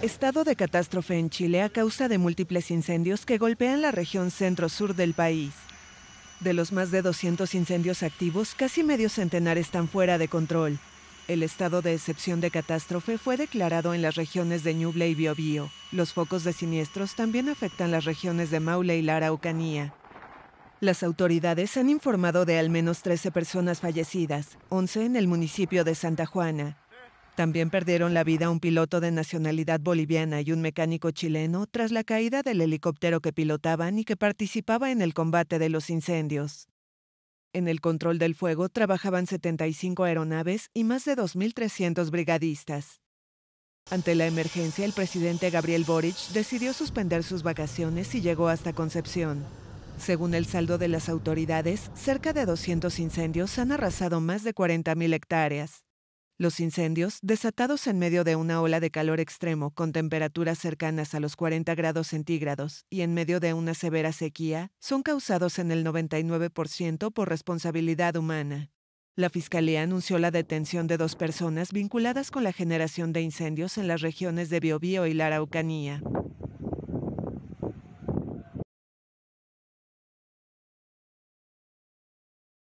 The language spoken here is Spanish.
Estado de catástrofe en Chile a causa de múltiples incendios que golpean la región centro-sur del país. De los más de 200 incendios activos, casi medio centenar están fuera de control. El estado de excepción de catástrofe fue declarado en las regiones de Ñuble y Biobío. Los focos de siniestros también afectan las regiones de Maule y la Araucanía. Las autoridades han informado de al menos 13 personas fallecidas, 11 en el municipio de Santa Juana, también perdieron la vida un piloto de nacionalidad boliviana y un mecánico chileno tras la caída del helicóptero que pilotaban y que participaba en el combate de los incendios. En el control del fuego trabajaban 75 aeronaves y más de 2.300 brigadistas. Ante la emergencia, el presidente Gabriel Boric decidió suspender sus vacaciones y llegó hasta Concepción. Según el saldo de las autoridades, cerca de 200 incendios han arrasado más de 40.000 hectáreas. Los incendios, desatados en medio de una ola de calor extremo con temperaturas cercanas a los 40 grados centígrados y en medio de una severa sequía, son causados en el 99% por responsabilidad humana. La Fiscalía anunció la detención de dos personas vinculadas con la generación de incendios en las regiones de Biobío y la Araucanía.